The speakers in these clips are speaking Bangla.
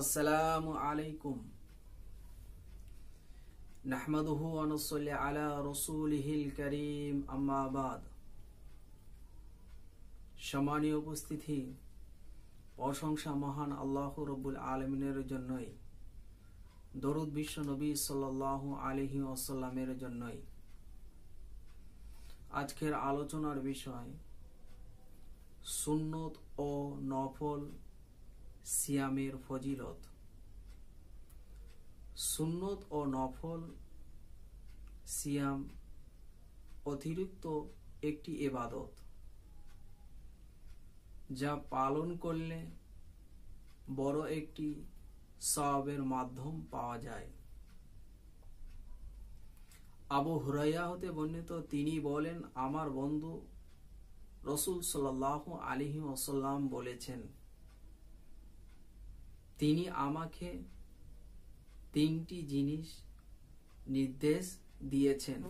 আসসালামু আলাইকুম নাহমাদুহু আনুসল্লি আলা রসুলহিল করিম আম্মাবাদ সম্মানীয় উপস্থিতি প্রশংসা মহান আল্লাহ রব্বুল আলমিনের জন্যই দরুদ বিশ্ব নবী সাল্লাহ আলহি আসাল্লামের জন্যই আজকের আলোচনার বিষয় সুন্নত ও নফল সিয়ামের ফজিলত সুন্নত ও নফল সিয়াম অতিরিক্ত একটি এবাদত যা পালন করলে বড় একটি সবের মাধ্যম পাওয়া যায় আবু হুরাইয়া হতে বর্ণিত তিনি বলেন আমার বন্ধু রসুল সাল্লাহ আলিহি আসাল্লাম বলেছেন তিনি আমাকে তিনটি জিনিস নির্দেশ দিয়েছেন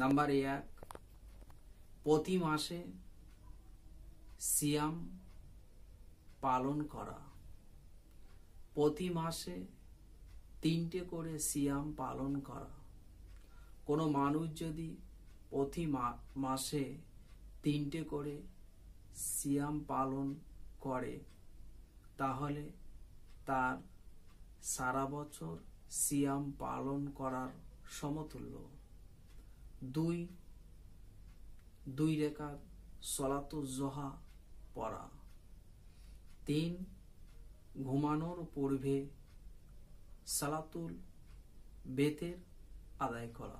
নাম্বার এক প্রতি মাসে সিয়াম পালন করা প্রতি মাসে তিনটে করে সিয়াম পালন করা কোনো মানুষ যদি প্রতি মাসে তিনটে করে সিয়াম পালন করে তাহলে তার সারা বছর সিয়াম পালন করার সমতুল্য দুই দুই রেখার সলাতু জহা পড়া তিন ঘুমানোর পূর্বে সালাতুল বেতের আদায় করা